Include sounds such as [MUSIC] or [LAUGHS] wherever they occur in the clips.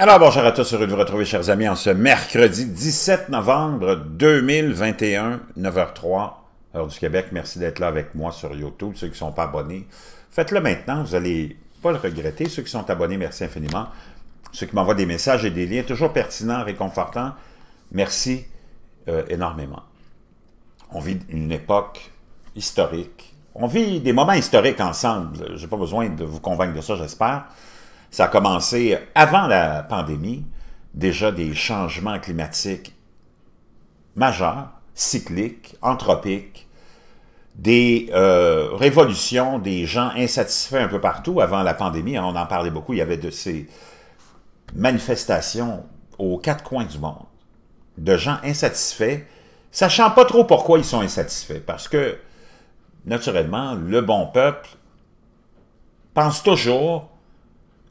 Alors bonjour à tous, heureux de vous retrouver chers amis en ce mercredi 17 novembre 2021, 9h03, heure du Québec. Merci d'être là avec moi sur YouTube. Ceux qui ne sont pas abonnés, faites-le maintenant, vous n'allez pas le regretter. Ceux qui sont abonnés, merci infiniment. Ceux qui m'envoient des messages et des liens, toujours pertinents, réconfortants, merci euh, énormément. On vit une époque historique. On vit des moments historiques ensemble. Je n'ai pas besoin de vous convaincre de ça, j'espère. Ça a commencé avant la pandémie, déjà des changements climatiques majeurs, cycliques, anthropiques, des euh, révolutions, des gens insatisfaits un peu partout avant la pandémie. Hein, on en parlait beaucoup, il y avait de ces manifestations aux quatre coins du monde de gens insatisfaits, sachant pas trop pourquoi ils sont insatisfaits. Parce que, naturellement, le bon peuple pense toujours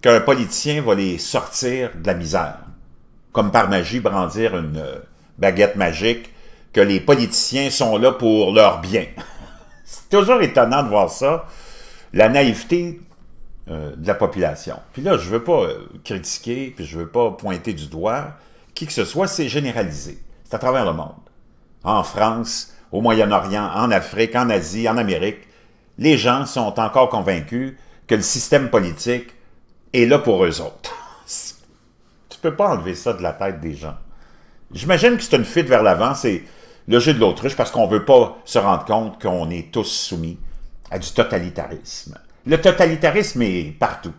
un politicien va les sortir de la misère. Comme par magie, brandir une euh, baguette magique, que les politiciens sont là pour leur bien. [LAUGHS] C'est toujours étonnant de voir ça, la naïveté euh, de la population. Puis là, je veux pas euh, critiquer, puis je veux pas pointer du doigt qui que ce soit, c'est généralisé. C'est à travers le monde. En France, au Moyen-Orient, en Afrique, en Asie, en Amérique, les gens sont encore convaincus que le système politique est là pour eux autres. [LAUGHS] tu peux pas enlever ça de la tête des gens. J'imagine que c'est une fuite vers l'avant, c'est le jeu de l'autruche, parce qu'on veut pas se rendre compte qu'on est tous soumis à du totalitarisme. Le totalitarisme est partout.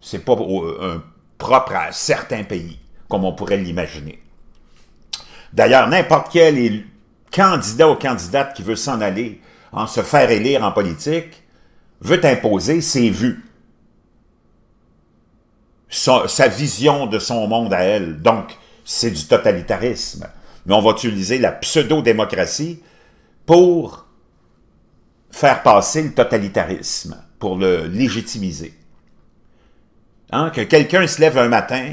C'est pas euh, un propre à certains pays, comme on pourrait l'imaginer. D'ailleurs, n'importe quel candidat ou candidate qui veut s'en aller en se faire élire en politique veut imposer ses vues, sa, vision de son monde à elle. Donc, c'est du totalitarisme. Mais on va utiliser la pseudo-démocratie pour faire passer le totalitarisme, pour le légitimiser. Hein? Que quelqu'un se lève un matin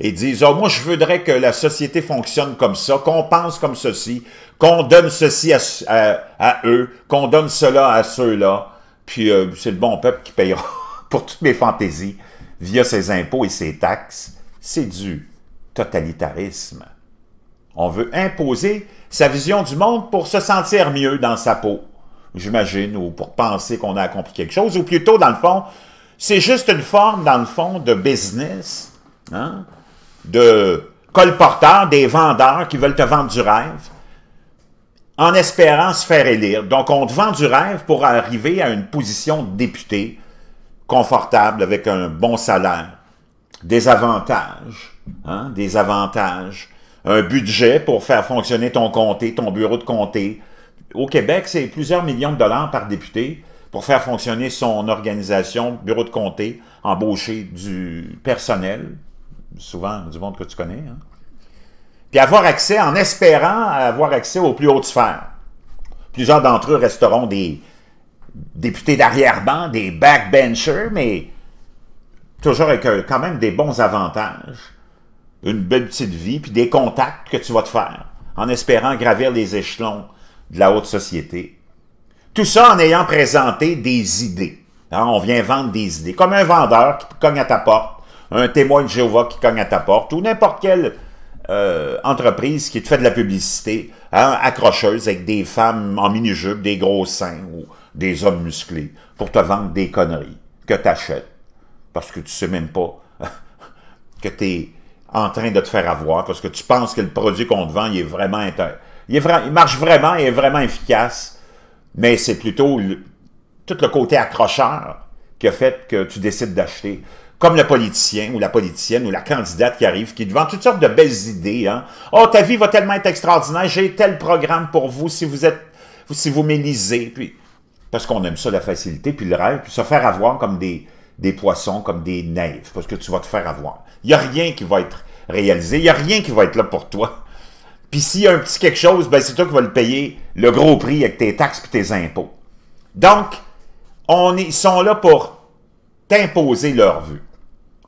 et dise ah, moi, je voudrais que la société fonctionne comme ça, qu'on pense comme ceci, qu'on donne ceci à, eux, qu'on donne cela à ceux-là, puis euh, c'est le bon peuple qui payera [LAUGHS] pour toutes mes fantaisies. » via ses impôts et ses taxes, c'est du totalitarisme. On veut imposer sa vision du monde pour se sentir mieux dans sa peau, j'imagine, ou pour penser qu'on a accompli quelque chose, ou plutôt, dans le fond, c'est juste une forme, dans le fond, de business, hein, de colporteur, des vendeurs qui veulent te vendre du rêve, en espérant se faire élire. Donc, on te vend du rêve pour arriver à une position de député, confortable, avec un bon salaire, des avantages, hein, des avantages, un budget pour faire fonctionner ton comté, ton bureau de comté. Au Québec, c'est plusieurs millions de dollars par député pour faire fonctionner son organisation, bureau de comté, embaucher du personnel, souvent du monde que tu connais, hein. puis avoir accès, en espérant avoir accès aux plus hautes sphères. Plusieurs d'entre eux resteront des députés d'arrière-ban, des backbenchers, mais toujours avec euh, quand même des bons avantages, une belle petite vie, puis des contacts que tu vas te faire, en espérant gravir les échelons de la haute société. Tout ça en ayant présenté des idées. Hein, on vient vendre des idées, comme un vendeur qui cogne à ta porte, un témoin de Jéhovah qui cogne à ta porte, ou n'importe quelle euh, entreprise qui te fait de la publicité hein, accrocheuse avec des femmes en mini-jupe, des gros seins, ou des hommes musclés pour te vendre des conneries que tu achètes parce que tu sais même pas [LAUGHS] que tu es en train de te faire avoir parce que tu penses que le produit qu'on te vend, il est vraiment il, est il marche vraiment, il est vraiment efficace, mais c'est plutôt tout le côté accrocheur qui a fait que tu décides d'acheter. Comme le politicien ou la politicienne ou la candidate qui arrive, qui te vend toutes sortes de belles idées. Hein. Oh, ta vie va tellement être extraordinaire, j'ai tel programme pour vous si vous êtes, si vous m'élisez. Puis, parce qu'on aime ça, la facilité, puis le rêve, puis se faire avoir comme des, des poissons, comme des naïfs, parce que tu vas te faire avoir. Il n'y a rien qui va être réalisé, il n'y a rien qui va être là pour toi. Puis s'il y a un petit quelque chose, ben c'est toi qui vas le payer le gros prix avec tes taxes et tes impôts. Donc, on ils sont là pour t'imposer leur vue.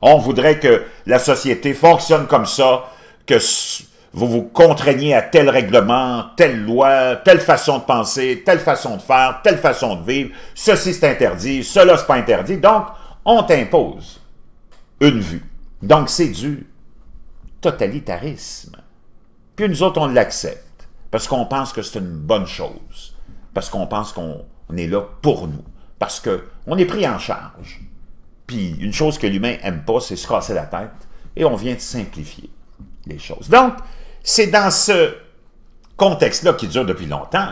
On voudrait que la société fonctionne comme ça, que vous vous contraignez à tel règlement, telle loi, telle façon de penser, telle façon de faire, telle façon de vivre, ceci c'est interdit, cela c'est pas interdit, donc on t'impose une vue. Donc c'est du totalitarisme. Puis nous autres, on l'accepte, parce qu'on pense que c'est une bonne chose, parce qu'on pense qu'on est là pour nous, parce qu'on est pris en charge. Puis une chose que l'humain aime pas, c'est se casser la tête, et on vient de simplifier les choses. Donc, c'est dans ce contexte-là qui dure depuis longtemps,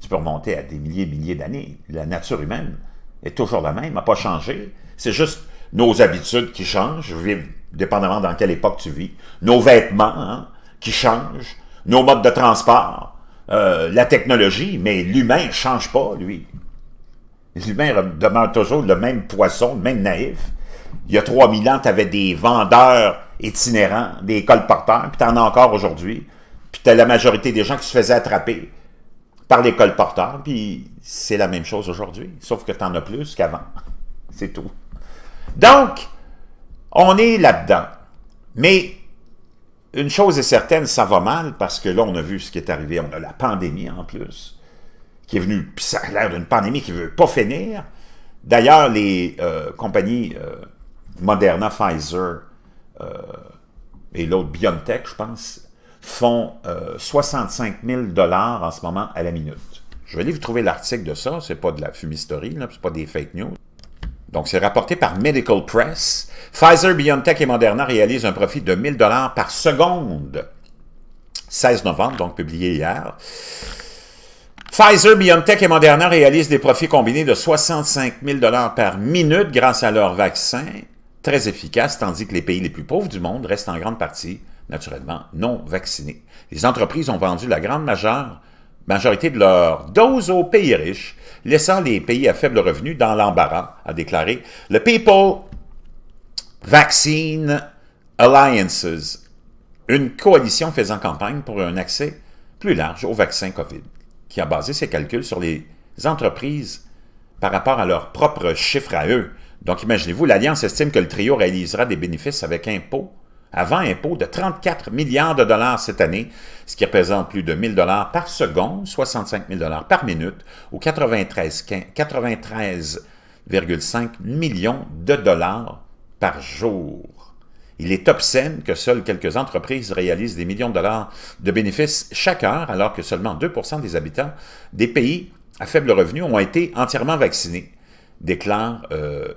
tu peux remonter à des milliers et milliers d'années, la nature humaine est toujours la même, n'a pas changé. C'est juste nos habitudes qui changent, dépendamment dans quelle époque tu vis, nos vêtements hein, qui changent, nos modes de transport, euh, la technologie, mais l'humain ne change pas, lui. L'humain demeure toujours le même poisson, le même naïf. Il y a 3000 ans, tu avais des vendeurs itinérants, des colporteurs, puis en as encore aujourd'hui. Puis tu as la majorité des gens qui se faisaient attraper par les colporteurs, puis c'est la même chose aujourd'hui, sauf que tu en as plus qu'avant. [LAUGHS] C'est tout. Donc, on est là-dedans. Mais une chose est certaine, ça va mal, parce que là, on a vu ce qui est arrivé. On a la pandémie, en plus, qui est venue, puis ça a l'air d'une pandémie qui ne veut pas finir. D'ailleurs, les euh, compagnies euh, Moderna, Pfizer, euh, et l'autre BioNTech, je pense, font 65 euh, 000 en ce moment à la minute. Je vais aller vous trouver l'article de ça, c'est pas de la fumisterie, c'est pas des fake news. Donc, c'est rapporté par Medical Press. Pfizer, BioNTech et Moderna réalisent un profit de 1000 dollars par seconde. 16 novembre, donc publié hier. Pfizer, BioNTech et Moderna réalisent des profits combinés de 65 000 dollars par minute grâce à leur vaccin très efficace, tandis que les pays les plus pauvres du monde restent en grande partie, naturellement, non vaccinés. Les entreprises ont vendu la grande majorité de leurs doses aux pays riches, laissant les pays à faible revenu dans l'embarras, a déclaré le People Vaccine Alliances, une coalition faisant campagne pour un accès plus large au vaccin COVID, qui a basé ses calculs sur les entreprises par rapport à leurs propres chiffres à eux, donc, imaginez-vous, l'Alliance estime que le trio réalisera des bénéfices avec impôts, avant impôts, de 34 milliards de dollars cette année, ce qui représente plus de 1000 dollars par seconde, 65 000 dollars par minute, ou 93,5 millions de dollars par jour. Il est obscène que seules quelques entreprises réalisent des millions de dollars de bénéfices chaque heure, alors que seulement 2 des habitants des pays à faible revenu ont été entièrement vaccinés, déclare euh,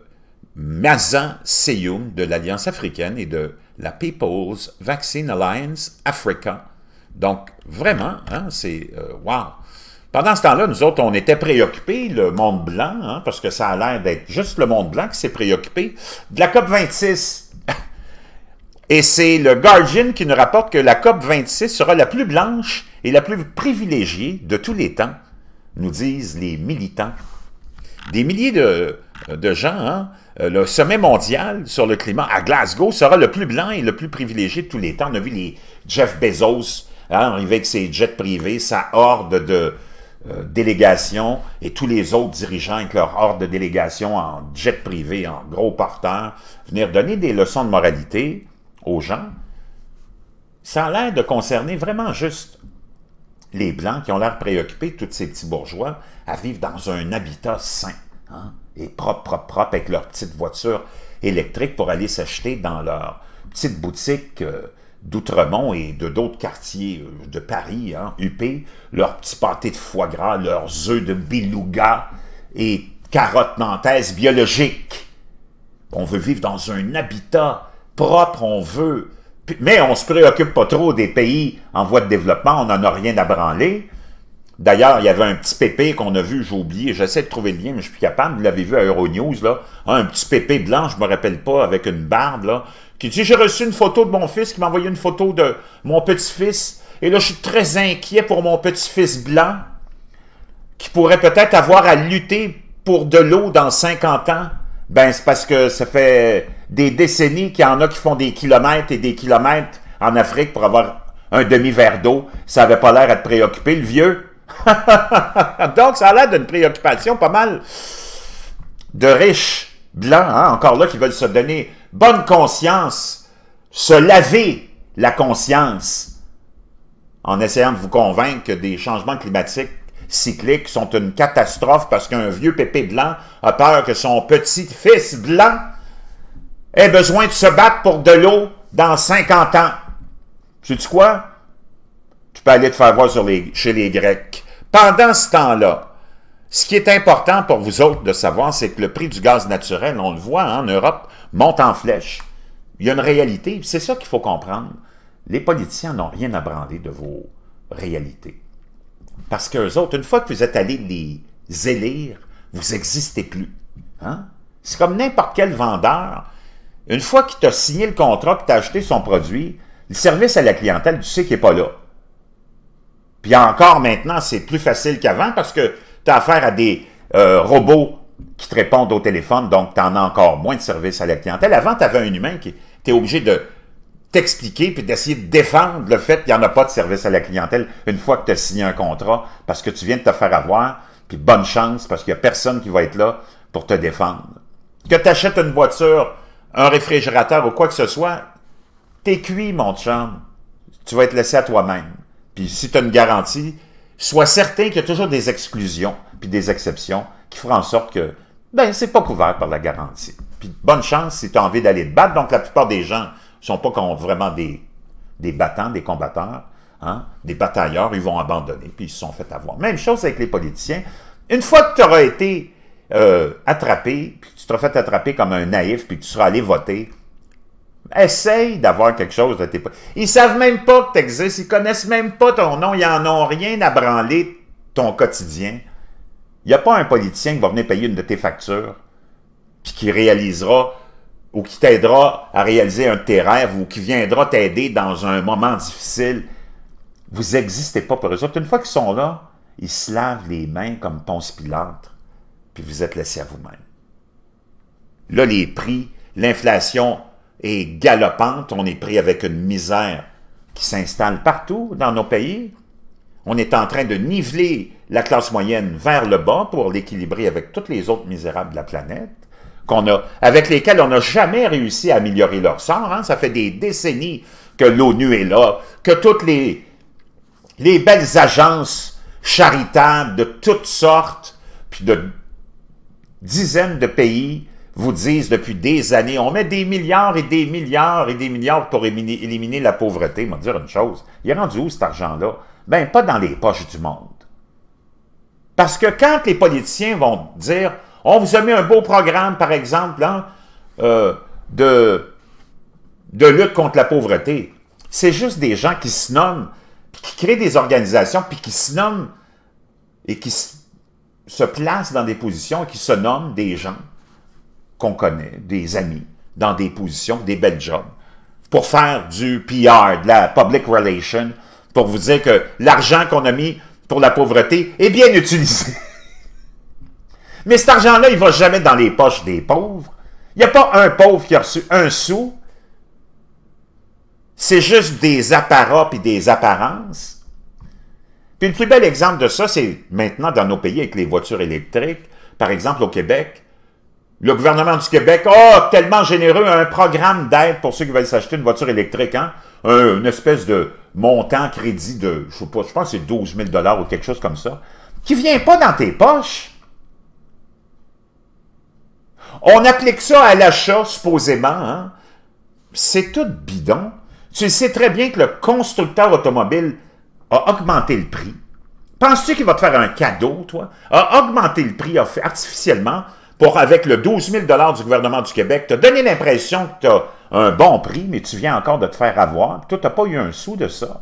Mazan Seyoum de l'Alliance africaine et de la People's Vaccine Alliance Africa. Donc, vraiment, hein, c'est euh, wow! Pendant ce temps-là, nous autres, on était préoccupés, le monde blanc, hein, parce que ça a l'air d'être juste le monde blanc qui s'est préoccupé, de la COP26. et c'est le Guardian qui nous rapporte que la COP26 sera la plus blanche et la plus privilégiée de tous les temps, nous disent les militants. Des milliers de, gens, hein, euh, le sommet mondial sur le climat à Glasgow sera le plus blanc et le plus privilégié de tous les temps. On a vu les Jeff Bezos hein, arriver avec ses jets privés, sa horde de euh, délégations et tous les autres dirigeants avec leur horde de délégations en jets privés, en gros porteurs, venir donner des leçons de moralité aux gens. Ça a l'air de concerner vraiment juste les Blancs qui ont l'air préoccupés, tous ces petits bourgeois, à vivre dans un habitat sain. Hein et propre, propre, propre, avec leur petite voiture électrique pour aller s'acheter dans leur petite boutique euh, d'Outremont et de d'autres quartiers euh, de Paris, hein, UP, leur petit pâté de foie gras, leurs œufs de bilouga et carottes nantaises biologiques. On veut vivre dans un habitat propre, on veut... Mais on se préoccupe pas trop des pays en voie de développement, on n'en a rien à branler. D'ailleurs, il y avait un petit pépé qu'on a vu, j'ai oublié, j'essaie de trouver le lien, mais je suis pas capable, vous l'avez vu à Euronews, là, un petit pépé blanc, je ne me rappelle pas, avec une barbe, là, qui dit « J'ai reçu une photo de mon fils, qui m'a envoyé une photo de mon petit-fils, et là, je suis très inquiet pour mon petit-fils blanc, qui pourrait peut-être avoir à lutter pour de l'eau dans 50 ans. » Ben, c'est parce que ça fait des décennies qu'il y en a qui font des kilomètres et des kilomètres en Afrique pour avoir un demi-verre d'eau. Ça n'avait pas l'air à te préoccuper, le vieux [LAUGHS] Donc, ça a l'air d'une préoccupation pas mal de riches blancs, hein, encore là, qui veulent se donner bonne conscience, se laver la conscience en essayant de vous convaincre que des changements climatiques cycliques sont une catastrophe parce qu'un vieux pépé blanc a peur que son petit-fils blanc ait besoin de se battre pour de l'eau dans 50 ans. Tu dis quoi? peux aller te faire voir chez les Grecs. Pendant ce temps-là, ce qui est important pour vous autres de savoir, c'est que le prix du gaz naturel, on le voit hein, en Europe, monte en flèche. Il y a une réalité, c'est ça qu'il faut comprendre. Les politiciens n'ont rien à brander de vos réalités. Parce qu'eux autres, une fois que vous êtes allés les élire, vous n'existez plus. Hein? C'est comme n'importe quel vendeur. Une fois qu'il t'a signé le contrat, que tu acheté son produit, le service à la clientèle, tu sais qu'il n'est pas là. Puis encore maintenant, c'est plus facile qu'avant parce que tu as affaire à des euh, robots qui te répondent au téléphone, donc tu en as encore moins de service à la clientèle. Avant, tu avais un humain qui était obligé de t'expliquer puis d'essayer de défendre le fait qu'il n'y en a pas de service à la clientèle une fois que tu as signé un contrat parce que tu viens de te faire avoir, puis bonne chance parce qu'il n'y a personne qui va être là pour te défendre. Que tu achètes une voiture, un réfrigérateur ou quoi que ce soit, t'es cuit, mon chum. Tu vas être laissé à toi-même. Puis si tu as une garantie, sois certain qu'il y a toujours des exclusions puis des exceptions qui feront en sorte que ben c'est pas couvert par la garantie. Puis bonne chance si tu as envie d'aller te battre. Donc la plupart des gens sont pas vraiment des, des battants, des combattants, hein, des batailleurs, ils vont abandonner puis ils se sont fait avoir. Même chose avec les politiciens. Une fois que tu auras été euh, attrapé, puis tu te fait attraper comme un naïf, puis tu seras allé voter, Essaye d'avoir quelque chose de tes... Ils savent même pas que tu existes, ils connaissent même pas ton nom, ils n'en ont rien à branler ton quotidien. Il n'y a pas un politicien qui va venir payer une de tes factures, puis qui réalisera ou qui t'aidera à réaliser un de tes rêves ou qui viendra t'aider dans un moment difficile. Vous n'existez pas pour eux autres. Une fois qu'ils sont là, ils se lavent les mains comme Ponce Pilate, puis vous êtes laissé à vous-même. Là, les prix, l'inflation et galopante, on est pris avec une misère qui s'installe partout dans nos pays. On est en train de niveler la classe moyenne vers le bas pour l'équilibrer avec toutes les autres misérables de la planète, qu'on a, avec lesquelles on n'a jamais réussi à améliorer leur sort. Hein. Ça fait des décennies que l'ONU est là, que toutes les, les belles agences charitables de toutes sortes, puis de dizaines de pays vous disent depuis des années, on met des milliards et des milliards et des milliards pour éliminer, la pauvreté. Moi, dire une chose, il est rendu où cet argent-là? Ben, pas dans les poches du monde. Parce que quand les politiciens vont dire, on vous a mis un beau programme, par exemple, hein, euh, de, de lutte contre la pauvreté, c'est juste des gens qui se nomment, qui créent des organisations, puis qui se nomment et qui se placent dans des positions, qui se nomment des gens qu'on connaît, des amis, dans des positions, des belles jobs, pour faire du PR, de la public relation, pour vous dire que l'argent qu'on a mis pour la pauvreté est bien utilisé. [LAUGHS] Mais cet argent-là, il ne va jamais dans les poches des pauvres. Il n'y a pas un pauvre qui a reçu un sou. C'est juste des apparats et des apparences. Puis le plus bel exemple de ça, c'est maintenant dans nos pays avec les voitures électriques. Par exemple, au Québec, le gouvernement du Québec, oh, tellement généreux, un programme d'aide pour ceux qui veulent s'acheter une voiture électrique, hein? une espèce de montant crédit de, je sais pas, je pense que c'est 12 000 ou quelque chose comme ça, qui vient pas dans tes poches. On applique ça à l'achat, supposément. Hein? C'est tout bidon. Tu sais très bien que le constructeur automobile a augmenté le prix. Penses-tu qu'il va te faire un cadeau, toi? A augmenté le prix artificiellement avec le 12 000 du gouvernement du Québec, tu as donné l'impression que tu as un bon prix, mais tu viens encore de te faire avoir. Toi, tu n'as pas eu un sou de ça.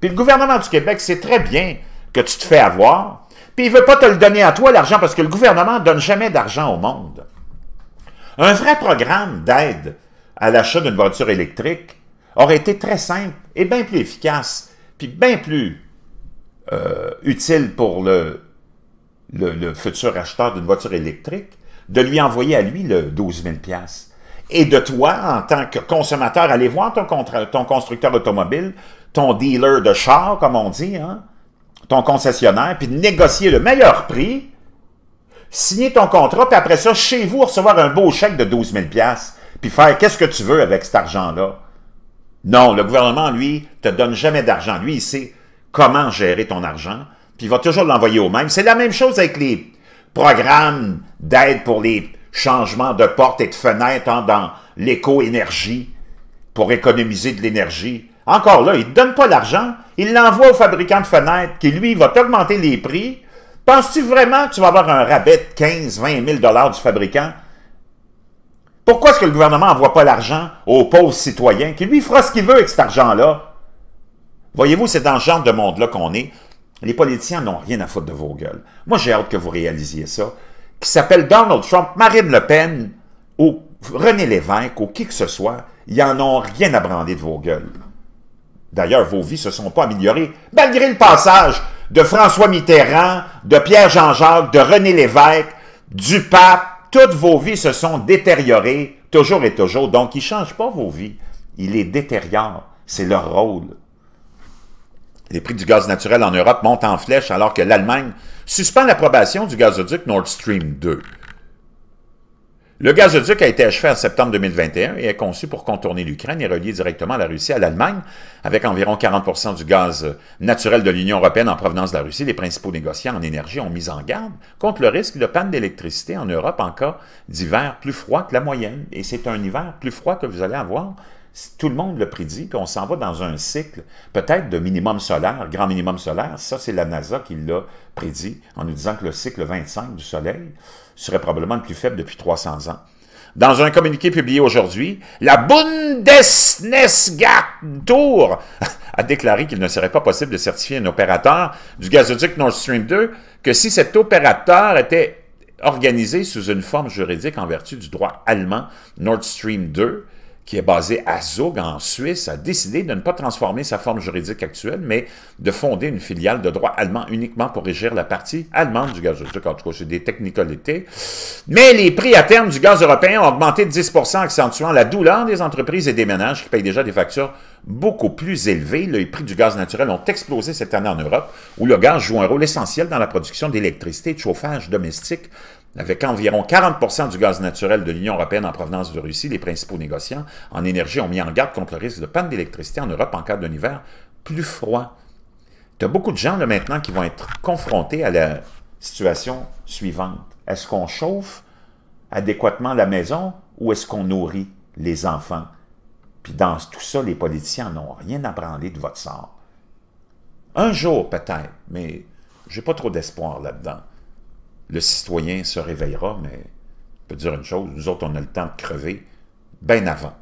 Puis le gouvernement du Québec sait très bien que tu te fais avoir, puis il veut pas te le donner à toi, l'argent, parce que le gouvernement donne jamais d'argent au monde. Un vrai programme d'aide à l'achat d'une voiture électrique aurait été très simple et bien plus efficace, puis bien plus euh, utile pour le futur acheteur d'une voiture électrique de lui envoyer à lui le 12 000 et de toi, en tant que consommateur, aller voir ton, ton constructeur automobile, ton dealer de char, comme on dit, hein, ton concessionnaire, puis négocier le meilleur prix, signer ton contrat, puis après ça, chez vous, recevoir un beau chèque de 12 000 puis faire qu'est-ce que tu veux avec cet argent-là. Non, le gouvernement, lui, te donne jamais d'argent. Lui, il sait comment gérer ton argent, puis il va toujours l'envoyer au même. C'est la même chose avec les programme d'aide pour les changements de portes et de fenêtres hein, dans l'éco-énergie pour économiser de l'énergie. Encore là, il ne donne pas l'argent, il l'envoie au fabricant de fenêtres qui, lui, va augmenter les prix. Penses-tu vraiment que tu vas avoir un rabais de 15 20 000 du fabricant? Pourquoi est-ce que le gouvernement n'envoie pas l'argent aux pauvres citoyens qui, lui, fera ce qu'il veut avec cet argent-là? Voyez-vous, c'est dans ce genre de monde-là qu'on est. Les politiciens n'ont rien à foutre de vos gueules. Moi, j'ai hâte que vous réalisiez ça. Qui s'appelle Donald Trump, Marine Le Pen, ou René Lévesque, ou qui que ce soit, ils n'en ont rien à brander de vos gueules. D'ailleurs, vos vies ne se sont pas améliorées, malgré le passage de François Mitterrand, de Pierre Jean-Jacques, de René Lévesque, du pape. Toutes vos vies se sont détériorées, toujours et toujours. Donc, ils ne changent pas vos vies. Ils les détériorent. C'est leur rôle. Les prix du gaz naturel en Europe montent en flèche alors que l'Allemagne suspend l'approbation du gazoduc Nord Stream 2. Le gazoduc a été achevé en septembre 2021 et est conçu pour contourner l'Ukraine et relier directement la Russie à l'Allemagne, avec environ 40 du gaz naturel de l'Union européenne en provenance de la Russie. Les principaux négociants en énergie ont mis en garde contre le risque de panne d'électricité en Europe en cas d'hiver plus froid que la moyenne. Et c'est un hiver plus froid que vous allez avoir tout le monde le prédit, puis on s'en va dans un cycle, peut-être de minimum solaire, grand minimum solaire. Ça, c'est la NASA qui l'a prédit en nous disant que le cycle 25 du Soleil serait probablement le plus faible depuis 300 ans. Dans un communiqué publié aujourd'hui, la Bundesnetzgartour a déclaré qu'il ne serait pas possible de certifier un opérateur du gazoduc Nord Stream 2 que si cet opérateur était organisé sous une forme juridique en vertu du droit allemand Nord Stream 2, qui est basé à Zug en Suisse, a décidé de ne pas transformer sa forme juridique actuelle, mais de fonder une filiale de droit allemand uniquement pour régir la partie allemande du gaz En tout cas, c'est des technicalités. Mais les prix à terme du gaz européen ont augmenté de 10 accentuant la douleur des entreprises et des ménages qui payent déjà des factures beaucoup plus élevées. Les prix du gaz naturel ont explosé cette année en Europe, où le gaz joue un rôle essentiel dans la production d'électricité et de chauffage domestique avec environ 40 du gaz naturel de l'Union européenne en provenance de Russie, les principaux négociants en énergie ont mis en garde contre le risque de panne d'électricité en Europe en cas d'un hiver plus froid. Tu as beaucoup de gens là, maintenant qui vont être confrontés à la situation suivante. Est-ce qu'on chauffe adéquatement la maison ou est-ce qu'on nourrit les enfants? Puis dans tout ça, les politiciens n'ont rien à branler de votre sort. Un jour peut-être, mais j'ai pas trop d'espoir là-dedans le citoyen se réveillera, mais je peux dire une chose, nous autres, on a le temps de crever bien avant.